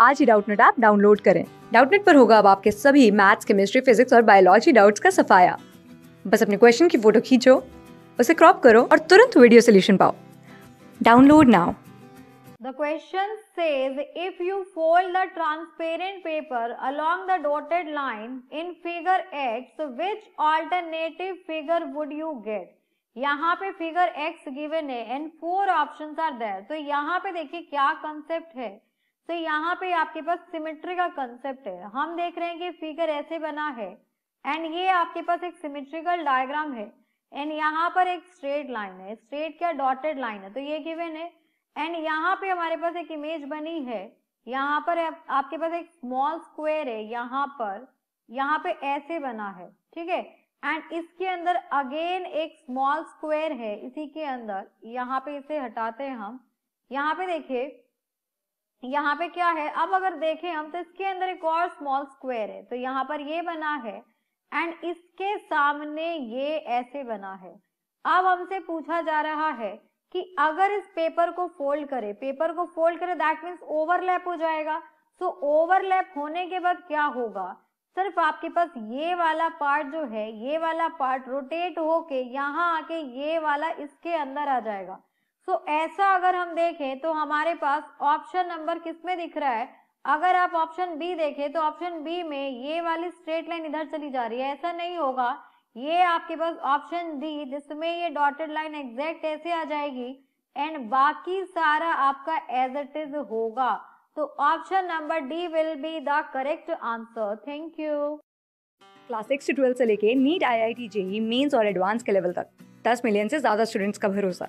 आज ही Doubtnut app download करें डाउटनेट पर होगा अब आपके सभी मैथ्स केमिस्ट्री फिजिक्स और बायोलॉजी डाउट्स का सफाया बस अपने क्वेश्चन की फोटो खींचो उसे क्रॉप करो और तुरंत वीडियो सोल्यूशन पाओ download now the question says if you fold the transparent paper along the dotted line in figure X which alternative figure would you get यहाँ पे फिगर एक्स गिवन है and four options are there तो यहाँ पे देखिए क्या concept है तो यहाँ पे आपके पास सिमेट्री का कंसेप्ट है हम देख रहे हैं कि फिगर ऐसे बना है एंड ये आपके पास एक सिमेट्रिकल डायग्राम है एंड यहाँ पर एक स्ट्रेट लाइन है स्ट्रेट क्या डॉटेड लाइन है तो ये गिवेन है एंड यहाँ पे हमारे पास एक इमेज बनी है यहाँ पर आपके पास एक स्मॉल स्क्वेयर है यहाँ पर यहाँ पे ऐसे बना है ठीक है एंड इसके अंदर अगेन एक स्मॉल स्क्वेयर है इसी के अंदर यहाँ पे इसे हटाते हैं हम यहाँ पे देखिए यहाँ पे क्या है अब अगर देखें हम तो इसके अंदर एक और स्मॉल स्क्वायर है तो यहाँ पर ये बना है एंड इसके सामने ये ऐसे बना है अब हमसे पूछा जा रहा है कि अगर इस पेपर को फोल्ड करे पेपर को फोल्ड करे दैट मीन्स ओवरलैप हो जाएगा सो so, ओवरलैप होने के बाद क्या होगा सिर्फ आपके पास ये वाला पार्ट जो है ये वाला पार्ट रोटेट होके यहाँ आके ये वाला इसके अंदर आ जाएगा सो so, ऐसा अगर हम देखें तो हमारे पास ऑप्शन नंबर किस में दिख रहा है अगर आप ऑप्शन बी देखें तो ऑप्शन बी में ये वाली स्ट्रेट लाइन इधर चली जा रही है ऐसा नहीं होगा ये आपके पास ऑप्शन डी जिसमें ये डॉटेड लाइन एग्जैक्ट ऐसे आ जाएगी एंड बाकी सारा आपका एज इट इज होगा तो option number D will be the correct answer thank you class six से ट्वेल्व से लेके NEET I I T JEE Mains और एडवांस के लेवल तक दस मिलियन से ज्यादा स्टूडेंट्स का भरोसा